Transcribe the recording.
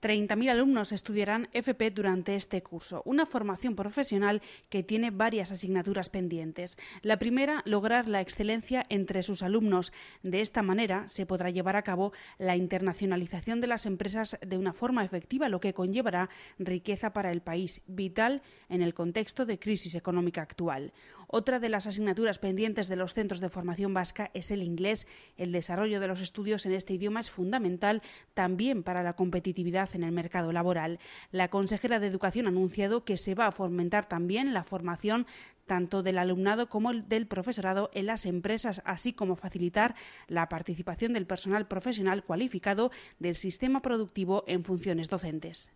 30.000 alumnos estudiarán FP durante este curso, una formación profesional que tiene varias asignaturas pendientes. La primera, lograr la excelencia entre sus alumnos. De esta manera se podrá llevar a cabo la internacionalización de las empresas de una forma efectiva, lo que conllevará riqueza para el país, vital en el contexto de crisis económica actual. Otra de las asignaturas pendientes de los centros de formación vasca es el inglés. El desarrollo de los estudios en este idioma es fundamental también para la competitividad en el mercado laboral. La consejera de Educación ha anunciado que se va a fomentar también la formación tanto del alumnado como del profesorado en las empresas, así como facilitar la participación del personal profesional cualificado del sistema productivo en funciones docentes.